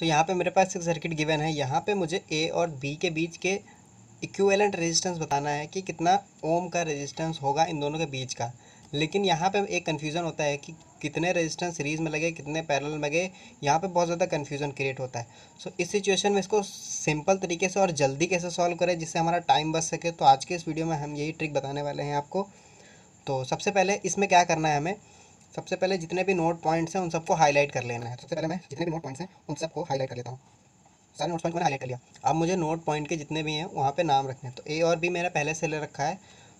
तो यहाँ पे मेरे पास एक सर्किट गिवन है यहाँ पे मुझे ए और बी के बीच के इक्वेलेंट रेजिस्टेंस बताना है कि कितना ओम का रेजिस्टेंस होगा इन दोनों के बीच का लेकिन यहाँ पे एक कन्फ्यूज़न होता है कि कितने रेजिस्टेंस सीरीज़ में लगे कितने पैरेलल में लगे यहाँ पे बहुत ज़्यादा कन्फ्यूज़न क्रिएट होता है सो so, इस सिचुएशन में इसको सिंपल तरीके से और जल्दी कैसे सॉल्व करें जिससे हमारा टाइम बच सके तो आज के इस वीडियो में हम यही ट्रिक बताने वाले हैं आपको तो सबसे पहले इसमें क्या करना है हमें सबसे पहले जितने भी नोट पॉइंट्स हैं उन सबको हाईलाइट कर लेना है सबसे पहले मैं जितने भी नोट पॉइंट्स हैं उन सबको हाईलाइट कर लेता हूँ सारे नोट पॉइंट मैंने हाईलाइट कर लिया अब मुझे नोट पॉइंट के जितने भी हैं वहाँ पर नाम रखने हैं तो ए और बी मेरा पहले से ले रखा है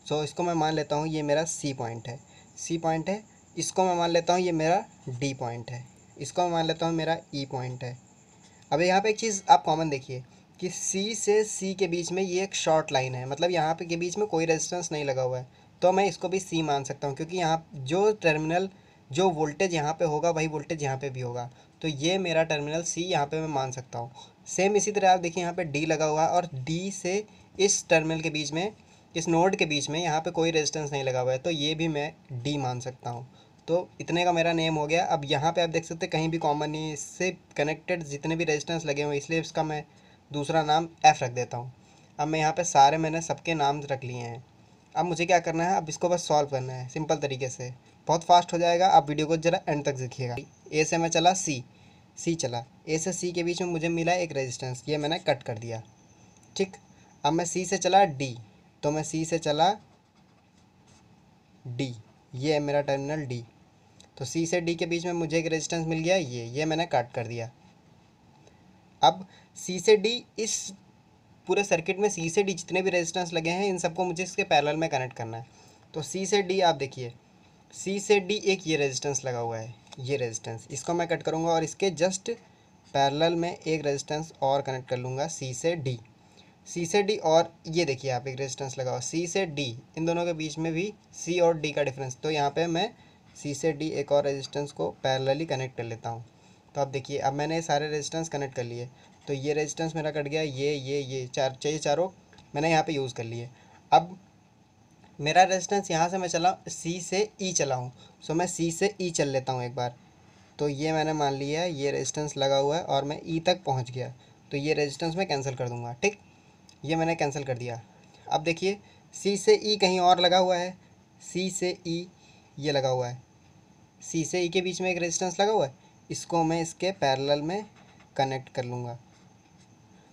सो इसको मैं मान लेता हूँ ये मेरा सी पॉइंट है सी पॉइंट है इसको मैं मान लेता हूँ ये मेरा डी पॉइंट है इसको मैं मान लेता हूँ मेरा ई e पॉइंट है अब यहाँ पे एक चीज़ आप कॉमन देखिए कि सी से सी के बीच में ये एक शॉर्ट लाइन है मतलब यहाँ पे के बीच में कोई रेजिस्टेंस नहीं लगा हुआ है तो मैं इसको भी सी मान सकता हूँ क्योंकि यहाँ जो टर्मिनल जो वोल्टेज यहाँ पे होगा वही वोल्टेज यहाँ पे भी होगा तो ये मेरा टर्मिनल सी यहाँ पे मैं मान सकता हूँ सेम इसी तरह आप देखिए यहाँ पे डी लगा हुआ है और डी से इस टर्मिनल के बीच में इस नोड के बीच में यहाँ पे कोई रेजिस्टेंस नहीं लगा हुआ है तो ये भी मैं डी मान सकता हूँ तो इतने का मेरा नेम हो गया अब यहाँ पर आप देख सकते हैं कहीं भी कॉमन नहीं इससे कनेक्टेड जितने भी रेजिस्टेंस लगे हुए इसलिए इसका मैं दूसरा नाम एफ़ रख देता हूँ अब मैं यहाँ पर सारे मैंने सबके नाम रख लिए हैं अब मुझे क्या करना है अब इसको बस सॉल्व करना है सिंपल तरीके से बहुत फास्ट हो जाएगा आप वीडियो को जरा एंड तक देखिएगा ए से मैं चला सी सी चला ए से सी के बीच में मुझे मिला एक रेजिस्टेंस ये मैंने कट कर दिया ठीक अब मैं सी से चला डी तो मैं सी से चला डी ये है मेरा टर्मिनल डी तो सी से डी के बीच में मुझे एक रेजिस्टेंस मिल गया ये ये मैंने काट कर दिया अब सी से डी इस पूरे सर्किट में सी से डी जितने भी रेजिस्टेंस लगे हैं इन सबको मुझे इसके पैरेलल में कनेक्ट करना है तो सी से डी आप देखिए सी से डी एक ये रेजिस्टेंस लगा हुआ है ये रेजिस्टेंस इसको मैं कट करूँगा और इसके जस्ट पैरेलल में एक रेजिस्टेंस और कनेक्ट कर लूँगा सी से डी सी से डी और ये देखिए आप एक रेजिस्टेंस लगाओ सी से डी इन दोनों के बीच में भी सी और डी का डिफरेंस तो यहाँ पे मैं सी से डी एक और रेजिस्टेंस को पैरेलली कनेक्ट कर लेता हूँ तो आप देखिए अब मैंने सारे रेजिस्टेंस कनेक्ट कर लिए तो ये रेजिस्टेंस मेरा कट गया ये ये ये चार चाहिए चारों मैंने यहाँ पर यूज़ कर लिए अब मेरा रेजिस्टेंस यहाँ से मैं चला सी से ई e चला हूँ सो मैं सी से ई e चल लेता हूँ एक बार तो ये मैंने मान लिया है ये रेजिस्टेंस लगा हुआ है और मैं ई e तक पहुँच गया तो ये रेजिस्टेंस मैं कैंसिल कर दूँगा ठीक ये मैंने कैंसिल कर दिया अब देखिए सी से ई कहीं और लगा हुआ है सी से ई ये लगा हुआ है सी से ई के बीच में एक रेजिस्टेंस लगा हुआ है इसको मैं इसके पैरेलल में कनेक्ट कर लूँगा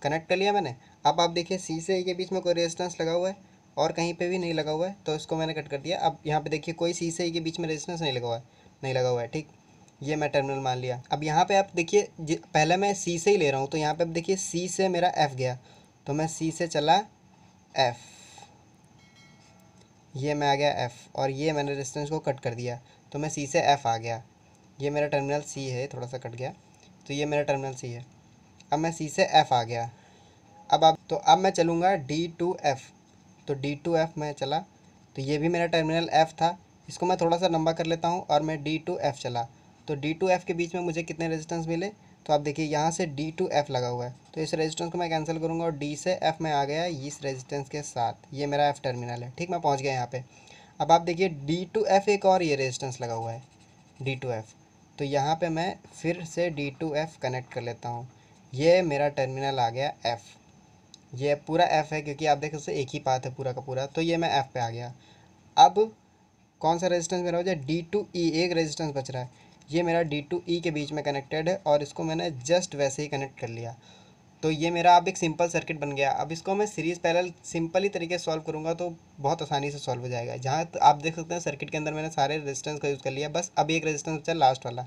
कनेक्ट कर लिया मैंने अब आप देखिए सी से ई के बीच में कोई रेजिस्टेंस लगा हुआ है और कहीं पे भी नहीं लगा हुआ है तो इसको मैंने कट कर दिया अब यहाँ पे देखिए कोई सी से के बीच में रेजिस्टेंस नहीं लगा हुआ है नहीं लगा हुआ है ठीक ये मैं टर्मिनल मान लिया अब यहाँ पे आप देखिए पहले मैं सी से ही ले रहा हूँ तो यहाँ पे आप देखिए सी से मेरा एफ़ गया तो मैं सी से चला एफ़ ये मैं आ गया एफ़ और ये मैंने रेजिस्टेंस को कट कर दिया तो मैं सी से एफ़ आ गया ये मेरा टर्मिनल सी है थोड़ा सा कट गया तो ये मेरा टर्मिनल सी है अब मैं सी से एफ़ आ गया अब अब तो अब मैं चलूँगा डी टू एफ़ तो डी टू एफ़ में चला तो ये भी मेरा टर्मिनल एफ़ था इसको मैं थोड़ा सा लंबा कर लेता हूँ और मैं डी टू एफ़ चला तो डी टू एफ़ के बीच में मुझे कितने रेजिस्टेंस मिले तो आप देखिए यहाँ से डी टू एफ़ लगा हुआ है तो इस रेजिस्टेंस को मैं कैंसिल करूँगा और डी से एफ़ में आ गया इस रेजिस्टेंस के साथ ये मेरा एफ़ टर्मिनल है ठीक मैं पहुँच गया यहाँ पर अब आप देखिए डी टू एफ़ एक और ये रेजिस्टेंस लगा हुआ है डी टू एफ़ तो यहाँ पर मैं फिर से डी टू एफ़ कनेक्ट कर लेता हूँ ये मेरा टर्मिनल आ गया एफ़ ये पूरा एफ़ है क्योंकि आप देख सकते एक ही पाथ है पूरा का पूरा तो ये मैं एफ़ पे आ गया अब कौन सा रेजिस्टेंस मेरा हो जाए डी टू ई एक रेजिस्टेंस बच रहा है ये मेरा डी टू ई के बीच में कनेक्टेड है और इसको मैंने जस्ट वैसे ही कनेक्ट कर लिया तो ये मेरा अब एक सिंपल सर्किट बन गया अब इसको मैं सीरीज़ पैरेलल सिंपल ही तरीके से सॉल्व करूँगा तो बहुत आसानी से सॉल्व हो जाएगा जहाँ तो आप देख सकते हैं सर्किट के अंदर मैंने सारे रेजिस्टेंस का यूज़ कर लिया बस अब एक रेजिस्टेंस बचा लास्ट वाला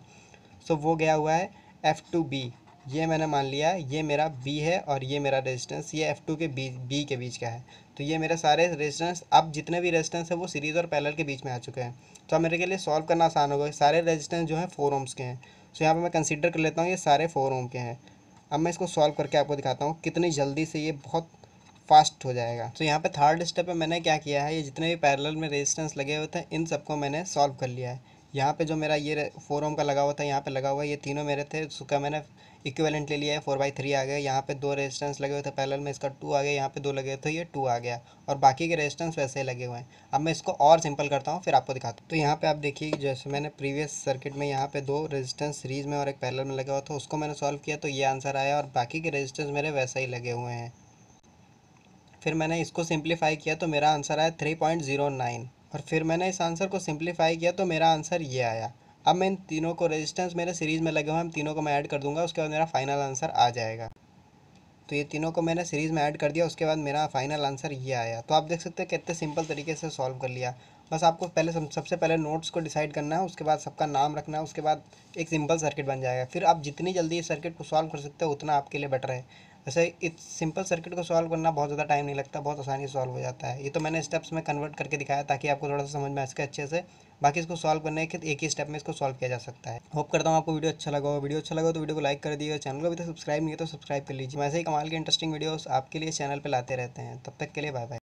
सो वो गया हुआ है एफ़ टू बी ये मैंने मान लिया ये मेरा बी है और ये मेरा रेजिस्टेंस ये एफ़ टू के बी बी के बीच का है तो ये मेरे सारे रेजिस्टेंस अब जितने भी रेजिस्टेंस हैं वो सीरीज़ और पैरेलल के बीच में आ चुके हैं तो अब मेरे के लिए सॉल्व करना आसान होगा सारे रेजिस्टेंस जो हैं फोर ओम्स के हैं तो यहाँ पर मैं कंसिडर कर लेता हूँ ये सारे फोर ओम के हैं अब मैं इसको सॉल्व करके आपको दिखाता हूँ कितनी जल्दी से ये बहुत फास्ट हो जाएगा तो यहाँ पर थर्ड स्टेप पर मैंने क्या किया है ये जितने भी पैरेलल में रेजिस्टेंस लगे हुए थे इन सबको मैंने सॉल्व कर लिया है यहाँ पे जो मेरा ये फोर ओम का लगा हुआ था यहाँ पे लगा हुआ ये तीनों मेरे थे उसका मैंने इक्वेलेंट ले लिया है फोर बाई थ्री आ गया यहाँ पे दो रेजिस्टेंस लगे हुए थे पैरेलल में इसका टू आ गया यहाँ पे दो लगे थे ये टू आ गया और बाकी के रेजिस्टेंस वैसे ही लगे हुए हैं अब मैं इसको और सिंपल करता हूँ फिर आपको दिखाता हूँ तो यहाँ पे आप देखिए जैसे मैंने प्रीवियस सर्किट में यहाँ पे दो रेजिस्टेंस सीरीज में और एक पैरेलल में लगा हुआ था उसको मैंने सॉल्व किया तो ये आंसर आया और बाकी के रेजिस्टेंस मेरे वैसे ही लगे हुए हैं फिर मैंने इसको सिंप्लीफाई किया तो मेरा आंसर आया थ्री पॉइंट जीरो नाइन और फिर मैंने इस आंसर को सिंप्लीफाई किया तो मेरा आंसर ये आया अब मैं इन तीनों को रेजिस्टेंस मेरे सीरीज़ में लगे हुए हैं तीनों को मैं ऐड कर दूंगा उसके बाद मेरा फाइनल आंसर आ जाएगा तो ये तीनों को मैंने सीरीज़ में ऐड कर दिया उसके बाद मेरा फाइनल आंसर ये आया तो आप देख सकते हैं कितने सिंपल तरीके से सॉल्व कर लिया बस आपको पहले सबसे पहले नोट्स को डिसाइड करना है उसके बाद सबका नाम रखना है उसके बाद एक सिंपल सर्किट बन जाएगा फिर आप जितनी जल्दी इस सर्किट को सॉल्व कर सकते हो उतना आपके लिए बेटर है वैसे इस सिंपल सर्किट को सॉल्व करना बहुत ज़्यादा टाइम नहीं लगता बहुत आसानी से सॉल्व हो जाता है ये तो मैंने स्टेप्स में कन्वर्ट करके दिखाया ताकि आपको थोड़ा सा समझ में आ सके अच्छे से बाकी इसको सॉल्व करने के एक ही स्टेप में इसको सॉल्व किया जा सकता है होप करता हूँ आपको वीडियो अच्छा लगा हो वीडियो अच्छा लगा तो वीडियो को लाइक कर दिए चैनल को अभी तक सब्सक्राइब नहीं है तो सब्सक्राइब कर लीजिए वैसे ही कमाल के इंटरेस्टिंग वीडियोज़ आपके लिए चैनल पर लाते रहते हैं तब तक के लिए बाय बाय